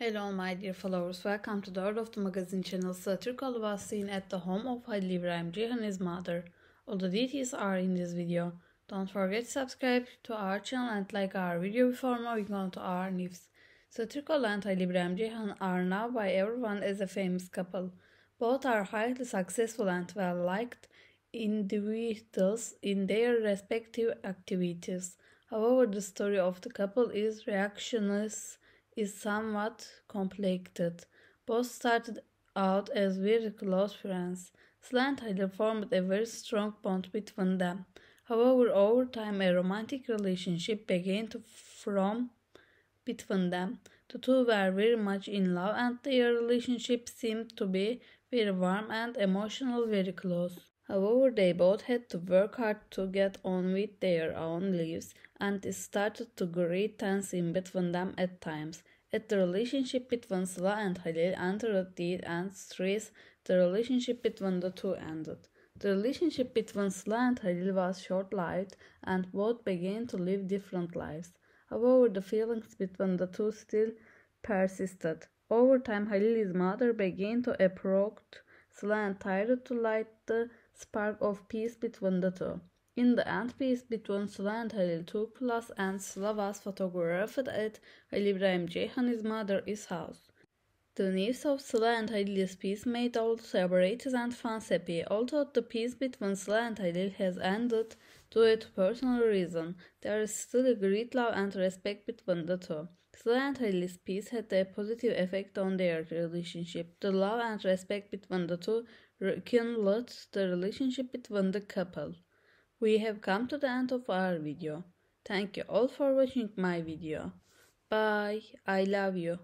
Hello my dear followers, welcome to the Art of the Magazine channel. Satirical was seen at the home of Halil Ibrahim Jih mother. All the details are in this video. Don't forget to subscribe to our channel and like our video before moving on to our news. Satirical and Halil Ibrahim are now by everyone as a famous couple. Both are highly successful and well-liked individuals in their respective activities. However, the story of the couple is reactionless is somewhat complicated. Both started out as very close friends. Slantile formed a very strong bond between them. However, over time, a romantic relationship began to form between them. The two were very much in love, and their relationship seemed to be very warm and emotional, very close. However, they both had to work hard to get on with their own lives, and it started to tense in between them at times. At the relationship between Sala and Halil entered did and stress, the relationship between the two ended. The relationship between Sala and Halil was short lived, and both began to live different lives. However, the feelings between the two still persisted. Over time, Halil's mother began to approach Sala and tried to light the spark of peace between the two. In the end, peace between Sula and Halil took place and Sula was photographed at Halil İbrahim Ceyhan's mother's house. The news of Sula and Halil's peace made all celebrities and fans happy. Although the peace between Sula and Halil has ended due to personal reason, there is still a great love and respect between the two. Sula and Halil's peace had a positive effect on their relationship. The love and respect between the two rekindled the relationship between the couple. We have come to the end of our video. Thank you all for watching my video. Bye. I love you.